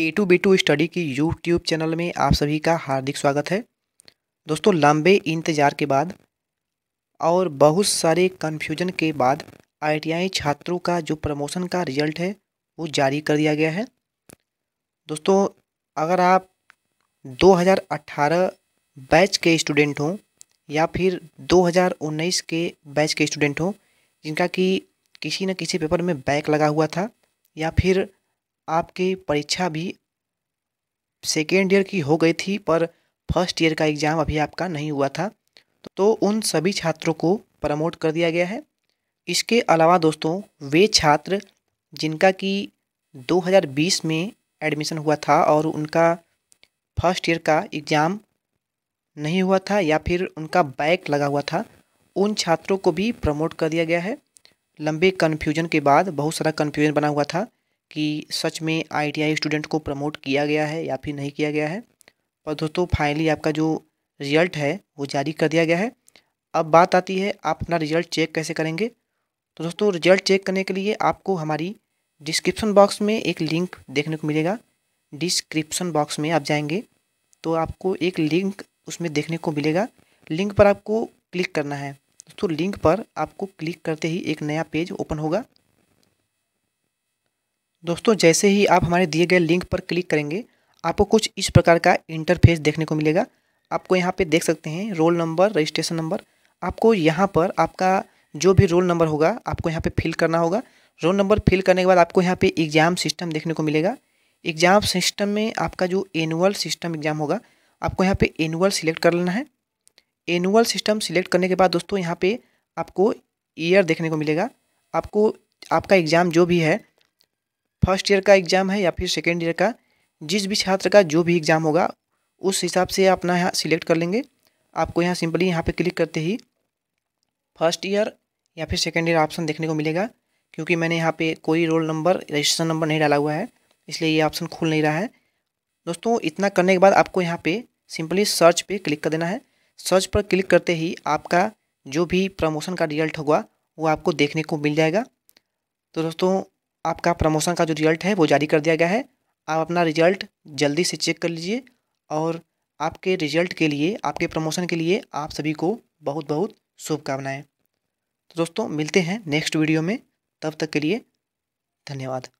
ए two B two study की YouTube channel में आप सभी का हार्दिक स्वागत है दोस्तों लंबे इंतज़ार के बाद और बहुत सारे कन्फ्यूजन के बाद आई छात्रों का जो प्रमोशन का रिजल्ट है वो जारी कर दिया गया है दोस्तों अगर आप 2018 बैच के स्टूडेंट हों या फिर 2019 के बैच के स्टूडेंट हों जिनका कि किसी न किसी पेपर में बैक लगा हुआ था या फिर आपकी परीक्षा भी सेकेंड ईयर की हो गई थी पर फर्स्ट ईयर का एग्ज़ाम अभी आपका नहीं हुआ था तो उन सभी छात्रों को प्रमोट कर दिया गया है इसके अलावा दोस्तों वे छात्र जिनका कि 2020 में एडमिशन हुआ था और उनका फर्स्ट ईयर का एग्ज़ाम नहीं हुआ था या फिर उनका बैक लगा हुआ था उन छात्रों को भी प्रमोट कर दिया गया है लंबे कन्फ्यूजन के बाद बहुत सारा कन्फ्यूजन बना हुआ था कि सच में आईटीआई स्टूडेंट को प्रमोट किया गया है या फिर नहीं किया गया है पर दोस्तों फाइनली आपका जो रिजल्ट है वो जारी कर दिया गया है अब बात आती है आप अपना रिजल्ट चेक कैसे करेंगे तो दोस्तों रिजल्ट चेक करने के लिए आपको हमारी डिस्क्रिप्शन बॉक्स में एक लिंक देखने को मिलेगा डिस्क्रिप्शन बॉक्स में आप जाएंगे तो आपको एक लिंक उसमें देखने को मिलेगा लिंक पर आपको क्लिक करना है दोस्तों लिंक पर आपको क्लिक करते ही एक नया पेज ओपन होगा दोस्तों जैसे ही आप हमारे दिए गए लिंक पर क्लिक करेंगे आपको कुछ इस प्रकार का इंटरफेस देखने को मिलेगा आपको यहाँ पे देख सकते हैं रोल नंबर रजिस्ट्रेशन नंबर आपको यहाँ पर आपका जो भी रोल नंबर होगा आपको यहाँ पे फिल करना होगा रोल नंबर फिल करने के बाद आपको यहाँ पे एग्ज़ाम सिस्टम देखने को मिलेगा एग्ज़ाम सिस्टम में आपका जो एनुअल सिस्टम एग्ज़ाम होगा आपको यहाँ पर एनुअल सिलेक्ट कर लेना है एनुअल सिस्टम सिलेक्ट करने के बाद दोस्तों यहाँ पर आपको ईयर देखने को मिलेगा आपको आपका एग्ज़ाम जो भी है फर्स्ट ईयर का एग्ज़ाम है या फिर सेकेंड ईयर का जिस भी छात्र का जो भी एग्ज़ाम होगा उस हिसाब से अपना यहाँ सिलेक्ट कर लेंगे आपको यहाँ सिंपली यहाँ पे क्लिक करते ही फर्स्ट ईयर या फिर सेकेंड ईयर ऑप्शन देखने को मिलेगा क्योंकि मैंने यहाँ पे कोई रोल नंबर रजिस्ट्रेशन नंबर नहीं डाला हुआ है इसलिए ये ऑप्शन खुल नहीं रहा है दोस्तों इतना करने के बाद आपको यहाँ पे सिंपली सर्च पे क्लिक कर देना है सर्च पर क्लिक करते ही आपका जो भी प्रमोशन का रिजल्ट होगा वो आपको देखने को मिल जाएगा तो दोस्तों आपका प्रमोशन का जो रिजल्ट है वो जारी कर दिया गया है आप अपना रिजल्ट जल्दी से चेक कर लीजिए और आपके रिजल्ट के लिए आपके प्रमोशन के लिए आप सभी को बहुत बहुत शुभकामनाएँ तो दोस्तों मिलते हैं नेक्स्ट वीडियो में तब तक के लिए धन्यवाद